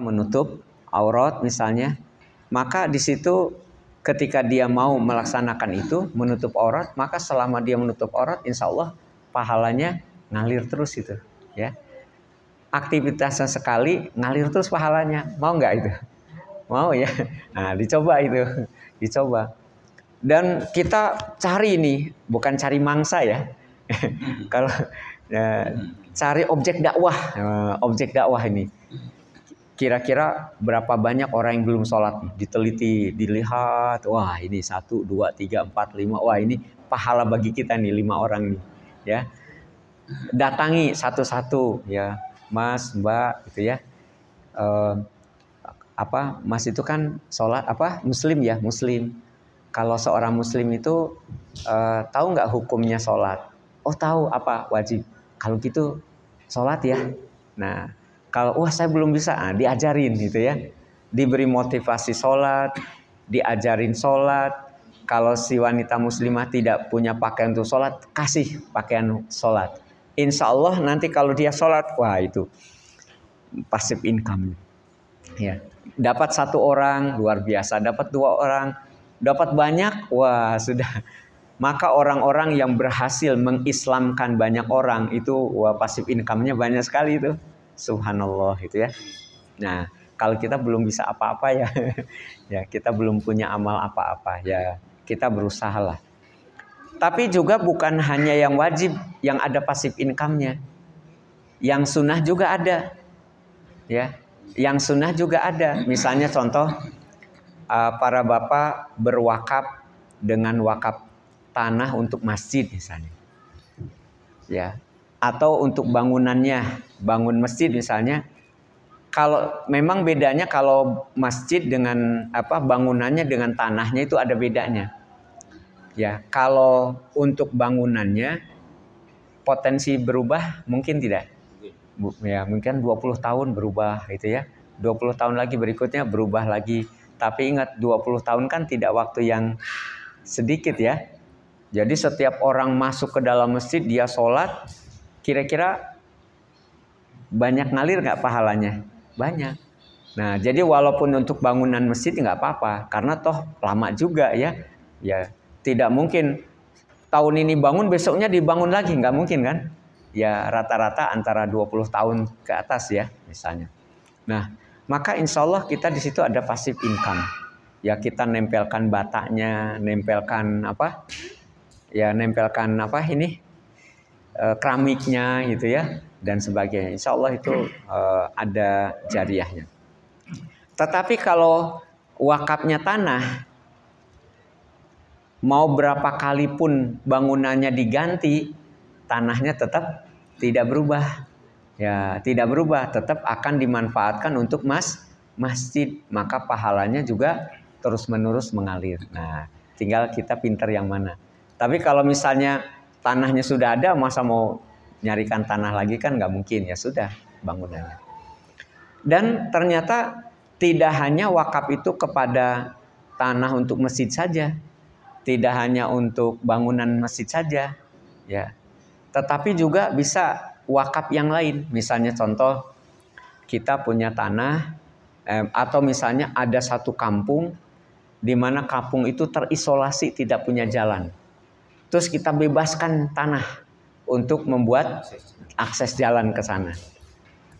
menutup aurat misalnya, maka di situ ketika dia mau melaksanakan itu menutup aurat, maka selama dia menutup aurat, insya Allah pahalanya ngalir terus itu, ya. Aktivitasnya sekali ngalir terus pahalanya, mau nggak itu? Mau ya? Nah dicoba itu, dicoba. Dan kita cari ini, bukan cari mangsa ya. Kalau ya, cari objek dakwah, eh, objek dakwah ini kira-kira berapa banyak orang yang belum sholat Diteliti, dilihat, wah ini satu, dua, tiga, empat, lima, wah ini pahala bagi kita nih lima orang nih, ya. Datangi satu-satu, ya, Mas, Mbak, gitu ya. e, apa Mas itu kan sholat apa Muslim ya Muslim. Kalau seorang Muslim itu e, tahu nggak hukumnya sholat? Oh tahu apa wajib. Kalau gitu sholat ya. Nah kalau wah saya belum bisa ah diajarin gitu ya iya. diberi motivasi sholat diajarin sholat kalau si wanita muslimah tidak punya pakaian untuk sholat kasih pakaian sholat insya Allah nanti kalau dia sholat wah itu pasif income ya dapat satu orang luar biasa dapat dua orang dapat banyak wah sudah maka orang-orang yang berhasil mengislamkan banyak orang itu wah pasif income-nya banyak sekali itu subhanallah itu ya nah kalau kita belum bisa apa-apa ya ya kita belum punya amal apa-apa ya kita berusaha lah. tapi juga bukan hanya yang wajib yang ada pasif income-nya yang sunnah juga ada ya yang sunnah juga ada misalnya contoh eh, para bapak berwakaf dengan wakaf tanah untuk masjid misalnya ya atau untuk bangunannya, bangun masjid misalnya. Kalau memang bedanya kalau masjid dengan apa bangunannya dengan tanahnya itu ada bedanya. Ya, kalau untuk bangunannya potensi berubah mungkin tidak. Ya, mungkin 20 tahun berubah gitu ya. 20 tahun lagi berikutnya berubah lagi. Tapi ingat 20 tahun kan tidak waktu yang sedikit ya. Jadi setiap orang masuk ke dalam masjid dia sholat kira-kira banyak ngalir nggak pahalanya? Banyak. Nah, jadi walaupun untuk bangunan masjid nggak apa-apa, karena toh lama juga ya. Ya, tidak mungkin tahun ini bangun, besoknya dibangun lagi, nggak mungkin kan? Ya, rata-rata antara 20 tahun ke atas ya, misalnya. Nah, maka insya Allah kita di situ ada passive income. Ya, kita nempelkan bataknya, nempelkan apa? Ya, nempelkan apa ini? Eh, keramiknya gitu ya dan sebagainya. Insya Allah itu uh, ada jariahnya. Tetapi kalau wakafnya tanah mau berapa kali pun bangunannya diganti, tanahnya tetap tidak berubah. Ya, tidak berubah, tetap akan dimanfaatkan untuk mas masjid, maka pahalanya juga terus-menerus mengalir. Nah, tinggal kita pinter yang mana. Tapi kalau misalnya tanahnya sudah ada masa mau nyarikan tanah lagi kan nggak mungkin ya sudah bangunannya dan ternyata tidak hanya wakaf itu kepada tanah untuk masjid saja tidak hanya untuk bangunan masjid saja ya tetapi juga bisa wakaf yang lain misalnya contoh kita punya tanah atau misalnya ada satu kampung di mana kampung itu terisolasi tidak punya jalan Terus kita bebaskan tanah untuk membuat akses jalan ke sana.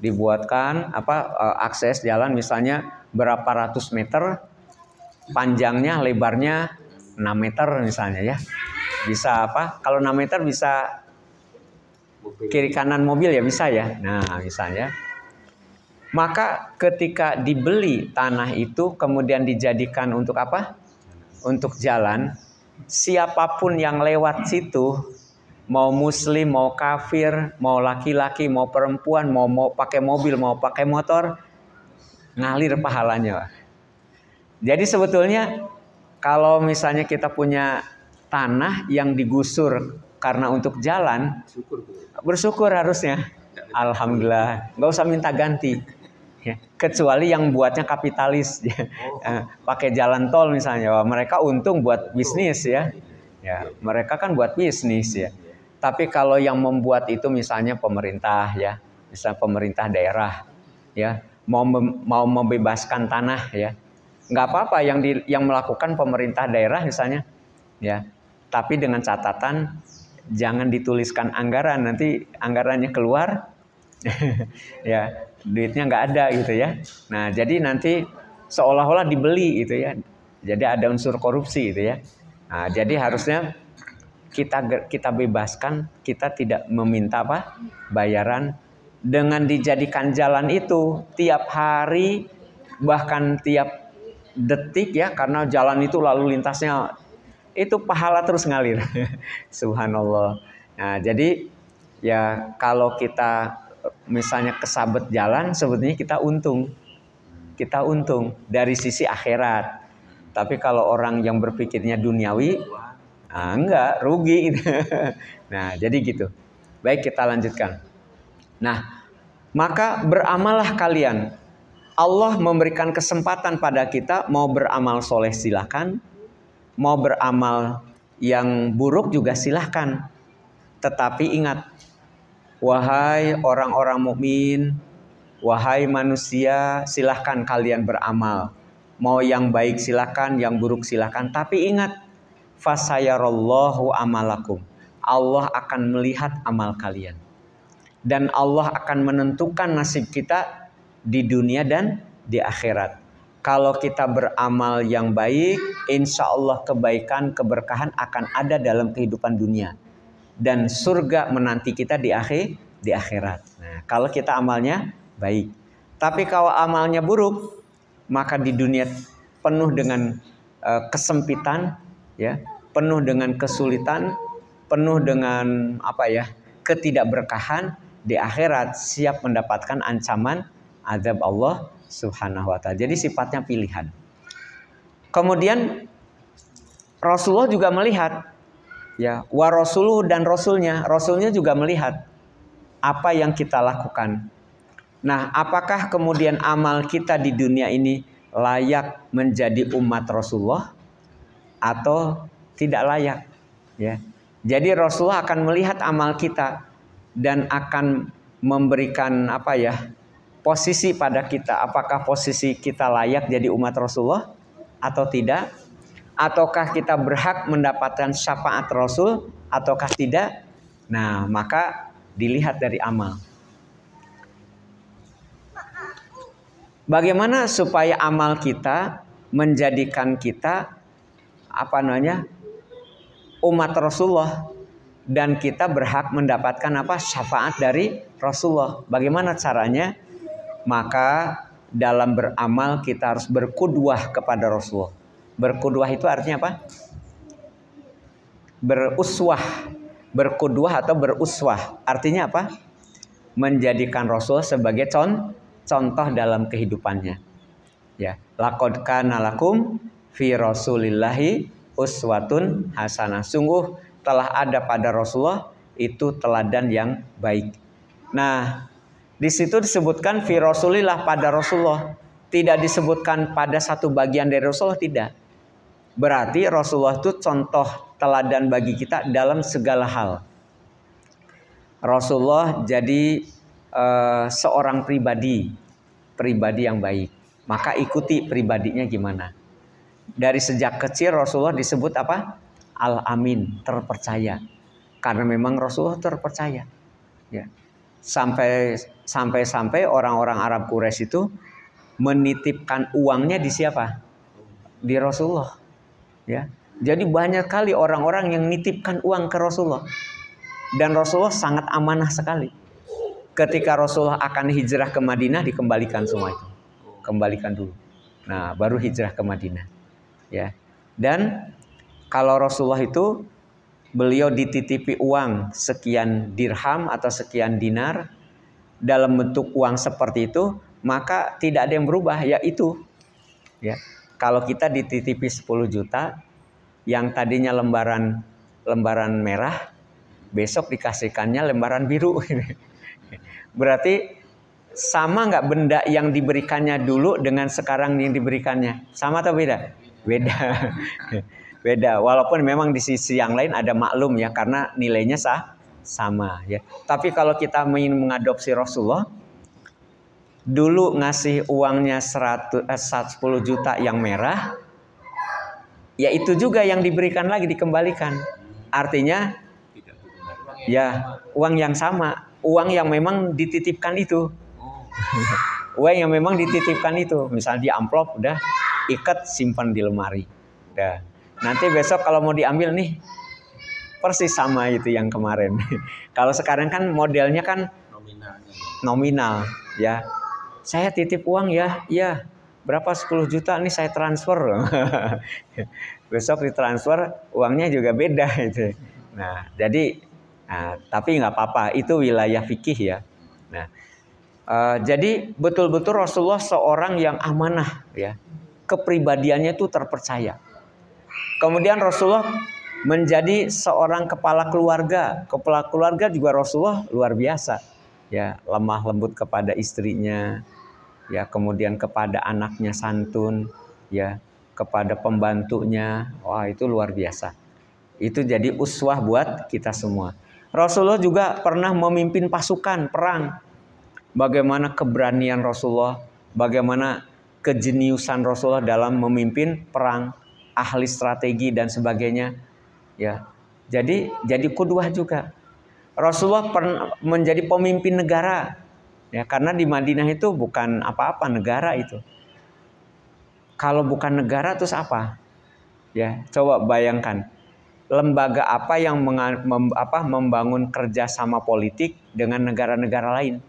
Dibuatkan apa e, akses jalan misalnya berapa ratus meter, panjangnya, lebarnya 6 meter misalnya ya. Bisa apa? Kalau 6 meter bisa kiri kanan mobil ya bisa ya. Nah, misalnya maka ketika dibeli tanah itu kemudian dijadikan untuk apa? Untuk jalan siapapun yang lewat situ, mau muslim, mau kafir, mau laki-laki, mau perempuan, mau mau pakai mobil, mau pakai motor, ngalir pahalanya. Jadi sebetulnya kalau misalnya kita punya tanah yang digusur karena untuk jalan, bersyukur harusnya. Alhamdulillah, nggak usah minta ganti ya kecuali yang buatnya kapitalis ya. Oh. Eh, pakai jalan tol misalnya Wah, mereka untung buat bisnis ya ya mereka kan buat bisnis ya tapi kalau yang membuat itu misalnya pemerintah ya misalnya pemerintah daerah ya mau mem mau membebaskan tanah ya nggak apa-apa yang di yang melakukan pemerintah daerah misalnya ya tapi dengan catatan jangan dituliskan anggaran nanti anggarannya keluar ya duitnya nggak ada gitu ya nah jadi nanti seolah-olah dibeli gitu ya jadi ada unsur korupsi gitu ya nah jadi harusnya kita kita bebaskan kita tidak meminta apa bayaran dengan dijadikan jalan itu tiap hari bahkan tiap detik ya karena jalan itu lalu lintasnya itu pahala terus ngalir subhanallah nah jadi ya kalau kita misalnya kesabet jalan sebetulnya kita untung. Kita untung dari sisi akhirat. Tapi kalau orang yang berpikirnya duniawi, ah, enggak rugi. nah, jadi gitu. Baik kita lanjutkan. Nah, maka beramalah kalian. Allah memberikan kesempatan pada kita mau beramal soleh silahkan, mau beramal yang buruk juga silahkan. Tetapi ingat Wahai orang-orang mukmin, wahai manusia, silahkan kalian beramal. Mau yang baik silahkan, yang buruk silahkan. Tapi ingat, fasayarallahu amalakum. Allah akan melihat amal kalian. Dan Allah akan menentukan nasib kita di dunia dan di akhirat. Kalau kita beramal yang baik, insya Allah kebaikan, keberkahan akan ada dalam kehidupan dunia dan surga menanti kita di akhir di akhirat. Nah, kalau kita amalnya baik. Tapi kalau amalnya buruk, maka di dunia penuh dengan uh, kesempitan, ya, penuh dengan kesulitan, penuh dengan apa ya, ketidakberkahan, di akhirat siap mendapatkan ancaman azab Allah Subhanahu wa taala. Jadi sifatnya pilihan. Kemudian Rasulullah juga melihat ya wa rasuluh dan rasulnya rasulnya juga melihat apa yang kita lakukan nah apakah kemudian amal kita di dunia ini layak menjadi umat Rasulullah atau tidak layak ya jadi Rasulullah akan melihat amal kita dan akan memberikan apa ya posisi pada kita apakah posisi kita layak jadi umat Rasulullah atau tidak ataukah kita berhak mendapatkan syafaat Rasul ataukah tidak? Nah, maka dilihat dari amal. Bagaimana supaya amal kita menjadikan kita apa namanya? umat Rasulullah dan kita berhak mendapatkan apa? syafaat dari Rasulullah. Bagaimana caranya? Maka dalam beramal kita harus berkuduah kepada Rasulullah Berkuduah itu artinya apa? Beruswah. Berkuduah atau beruswah. Artinya apa? Menjadikan Rasul sebagai contoh dalam kehidupannya. Ya, Lakod kana fi Rasulillahi uswatun hasanah. Sungguh telah ada pada Rasulullah itu teladan yang baik. Nah, di situ disebutkan fi Rasulillah pada Rasulullah. Tidak disebutkan pada satu bagian dari Rasulullah, tidak. Berarti Rasulullah itu contoh teladan bagi kita dalam segala hal. Rasulullah jadi uh, seorang pribadi, pribadi yang baik. Maka ikuti pribadinya gimana. Dari sejak kecil Rasulullah disebut apa? Al-Amin, terpercaya. Karena memang Rasulullah terpercaya. Ya. Sampai sampai sampai orang-orang Arab Quraisy itu menitipkan uangnya di siapa? Di Rasulullah. Ya. Jadi banyak kali orang-orang yang nitipkan uang ke Rasulullah. Dan Rasulullah sangat amanah sekali. Ketika Rasulullah akan hijrah ke Madinah dikembalikan semua itu. Kembalikan dulu. Nah, baru hijrah ke Madinah. Ya. Dan kalau Rasulullah itu beliau dititipi uang sekian dirham atau sekian dinar dalam bentuk uang seperti itu, maka tidak ada yang berubah yaitu ya kalau kita dititipi 10 juta yang tadinya lembaran lembaran merah besok dikasihkannya lembaran biru berarti sama nggak benda yang diberikannya dulu dengan sekarang yang diberikannya sama atau beda beda beda walaupun memang di sisi yang lain ada maklum ya karena nilainya sah sama ya tapi kalau kita ingin mengadopsi Rasulullah dulu ngasih uangnya 100, eh, 10 juta yang merah, ya itu juga yang diberikan lagi dikembalikan. Artinya ya uang yang sama, uang yang memang dititipkan itu. uang yang memang dititipkan itu, misalnya di amplop udah ikat simpan di lemari. Udah. Nanti besok kalau mau diambil nih persis sama itu yang kemarin. kalau sekarang kan modelnya kan nominal ya saya titip uang ya, ya berapa 10 juta nih saya transfer. Besok ditransfer uangnya juga beda itu. Nah, jadi nah, tapi nggak apa-apa itu wilayah fikih ya. Nah, uh, jadi betul-betul Rasulullah seorang yang amanah ya. Kepribadiannya itu terpercaya. Kemudian Rasulullah menjadi seorang kepala keluarga. Kepala keluarga juga Rasulullah luar biasa ya lemah lembut kepada istrinya, ya kemudian kepada anaknya santun, ya kepada pembantunya, wah itu luar biasa. Itu jadi uswah buat kita semua. Rasulullah juga pernah memimpin pasukan perang. Bagaimana keberanian Rasulullah, bagaimana kejeniusan Rasulullah dalam memimpin perang, ahli strategi dan sebagainya. Ya. Jadi jadi kudwah juga Rasulullah menjadi pemimpin negara. Ya, karena di Madinah itu bukan apa-apa negara itu. Kalau bukan negara terus apa? Ya, coba bayangkan. Lembaga apa yang mem, apa, membangun kerjasama politik dengan negara-negara lain?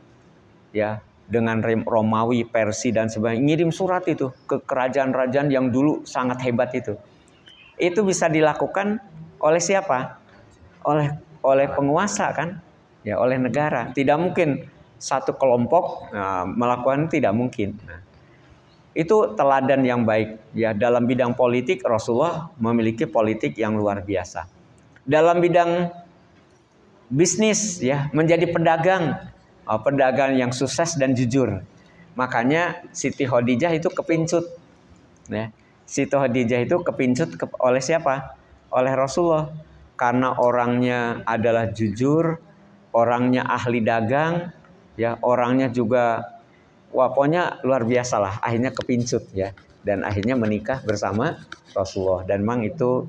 Ya, dengan Romawi, Persia dan sebagainya. Ngirim surat itu ke kerajaan-kerajaan yang dulu sangat hebat itu. Itu bisa dilakukan oleh siapa? Oleh oleh penguasa kan ya oleh negara tidak mungkin satu kelompok nah, melakukan tidak mungkin itu teladan yang baik ya dalam bidang politik Rasulullah memiliki politik yang luar biasa dalam bidang bisnis ya menjadi pedagang oh, pedagang yang sukses dan jujur makanya Siti Khadijah itu kepincut ya Siti Khadijah itu kepincut ke, oleh siapa oleh Rasulullah karena orangnya adalah jujur, orangnya ahli dagang, ya orangnya juga waponya luar biasa lah. Akhirnya kepincut ya dan akhirnya menikah bersama Rasulullah dan memang itu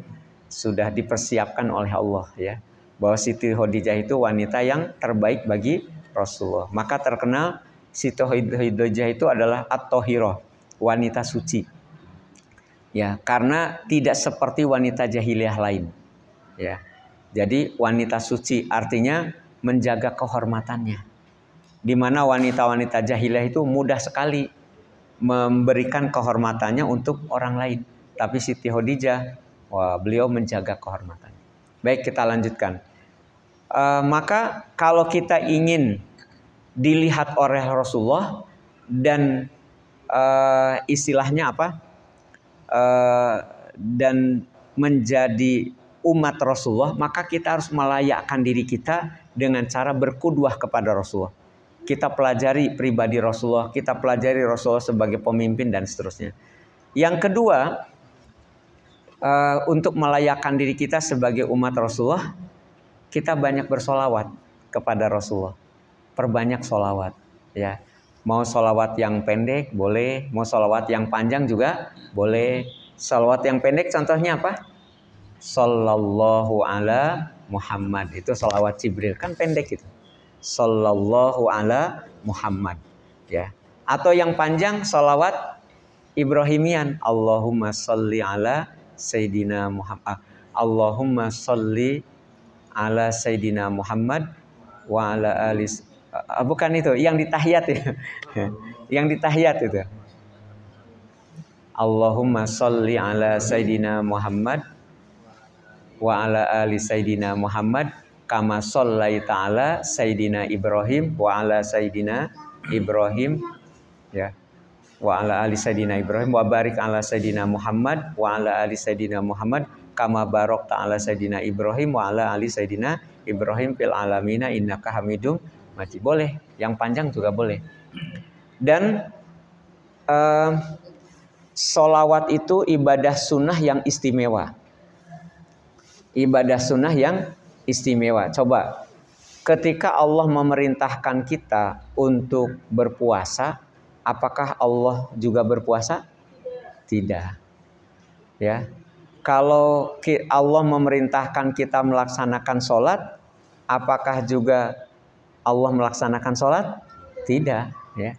sudah dipersiapkan oleh Allah ya bahwa Siti Khadijah itu wanita yang terbaik bagi Rasulullah. Maka terkenal Siti Khadijah itu adalah at tohiro wanita suci. Ya, karena tidak seperti wanita jahiliyah lain ya. Jadi wanita suci artinya menjaga kehormatannya. Di mana wanita-wanita jahiliyah itu mudah sekali memberikan kehormatannya untuk orang lain. Tapi Siti Khadijah, wah, beliau menjaga kehormatannya. Baik, kita lanjutkan. E, maka kalau kita ingin dilihat oleh Rasulullah dan e, istilahnya apa? E, dan menjadi umat Rasulullah, maka kita harus melayakkan diri kita dengan cara berkuduah kepada Rasulullah. Kita pelajari pribadi Rasulullah, kita pelajari Rasulullah sebagai pemimpin dan seterusnya. Yang kedua, eh, untuk melayakkan diri kita sebagai umat Rasulullah, kita banyak bersolawat kepada Rasulullah. Perbanyak solawat, ya. Mau solawat yang pendek boleh, mau solawat yang panjang juga boleh. Solawat yang pendek contohnya apa? Sallallahu ala Muhammad. Itu salawat Jibril. Kan pendek itu. Sallallahu ala Muhammad. Ya. Atau yang panjang salawat Ibrahimian. Allahumma salli ala Sayyidina Muhammad. Ah, Allahumma salli ala Sayyidina Muhammad wa ala alis ah, ah, bukan itu yang ditahiyat ya yang ditahiyat itu Allahumma salli ala Sayyidina Muhammad wa ala ali sayidina Muhammad kama sholai ta'ala sayidina Ibrahim wa ala sayidina Ibrahim ya wa ala ali sayidina Ibrahim wa barik ala sayidina Muhammad wa ala ali sayidina Muhammad kama barok ta'ala sayidina Ibrahim wa ala ali sayidina Ibrahim fil alamina innaka hamidum mati boleh yang panjang juga boleh dan uh, eh, solawat itu ibadah sunnah yang istimewa ibadah sunnah yang istimewa. Coba ketika Allah memerintahkan kita untuk berpuasa, apakah Allah juga berpuasa? Tidak. Ya. Kalau Allah memerintahkan kita melaksanakan sholat, apakah juga Allah melaksanakan sholat? Tidak. Ya.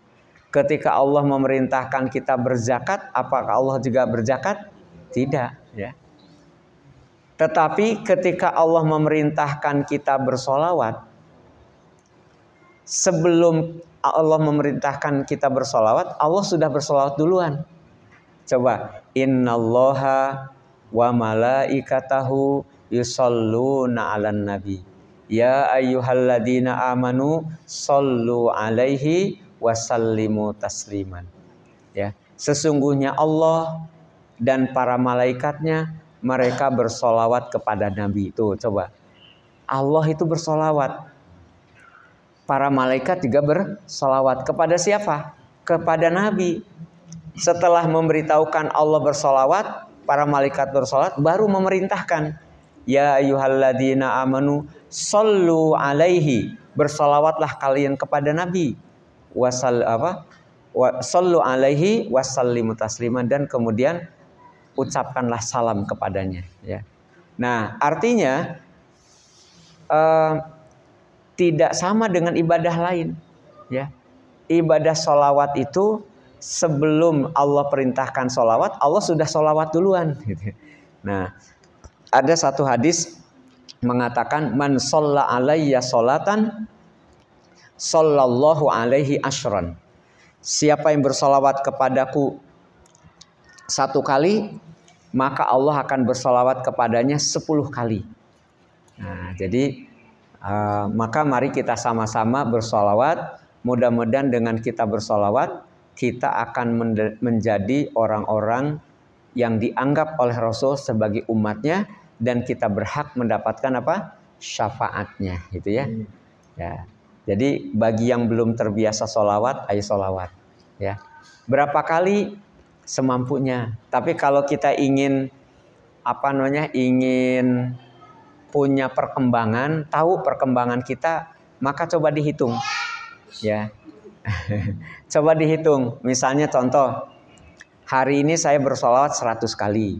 Ketika Allah memerintahkan kita berzakat, apakah Allah juga berzakat? Tidak. Ya. Tetapi ketika Allah memerintahkan kita bersolawat, sebelum Allah memerintahkan kita bersolawat, Allah sudah bersolawat duluan. Coba, innallaha wa malaikatahu yusalluna ala nabi. Ya ayyuhalladzina amanu sallu 'alaihi wa sallimu tasliman. Ya, sesungguhnya Allah dan para malaikatnya mereka bersolawat kepada Nabi itu. Coba. Allah itu bersolawat. Para malaikat juga bersolawat. Kepada siapa? Kepada Nabi. Setelah memberitahukan Allah bersolawat, para malaikat bersolat, baru memerintahkan. Ya ayuhalladina amanu sallu alaihi. Bersolawatlah kalian kepada Nabi. Wasal apa? Sallu alaihi wasallimu tasliman. Dan kemudian ucapkanlah salam kepadanya ya. Nah, artinya eh, tidak sama dengan ibadah lain ya. Ibadah solawat itu sebelum Allah perintahkan solawat, Allah sudah solawat duluan. Gitu. Nah, ada satu hadis mengatakan man solla alaiya sholatan sallallahu alaihi ashron. Siapa yang bersolawat kepadaku satu kali maka Allah akan bersolawat kepadanya sepuluh kali. Nah, jadi uh, maka mari kita sama-sama bersolawat. Mudah-mudahan dengan kita bersolawat kita akan menjadi orang-orang yang dianggap oleh Rasul sebagai umatnya dan kita berhak mendapatkan apa syafaatnya gitu ya. Hmm. Ya. Jadi bagi yang belum terbiasa solawat, ayo solawat. Ya. Berapa kali semampunya. Tapi kalau kita ingin apa namanya ingin punya perkembangan, tahu perkembangan kita, maka coba dihitung. Ya. coba dihitung. Misalnya contoh, hari ini saya bersolawat 100 kali.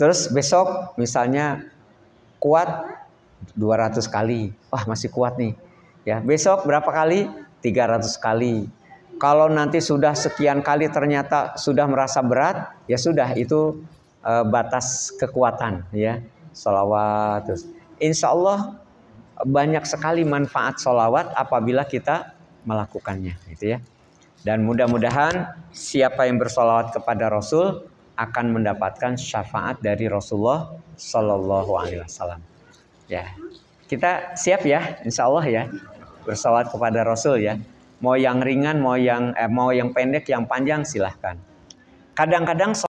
terus besok misalnya kuat 200 kali. Wah, masih kuat nih. Ya, besok berapa kali? 300 kali. Kalau nanti sudah sekian kali ternyata sudah merasa berat, ya sudah itu e, batas kekuatan ya. Salawat terus. Insya Allah banyak sekali manfaat solawat apabila kita melakukannya gitu ya. Dan mudah-mudahan siapa yang bersolawat kepada Rasul akan mendapatkan syafaat dari Rasulullah Shallallahu Alaihi Wasallam. Ya, kita siap ya, Insya Allah ya bersolawat kepada Rasul ya. Mau yang ringan, mau yang eh, mau yang pendek, yang panjang silahkan. Kadang-kadang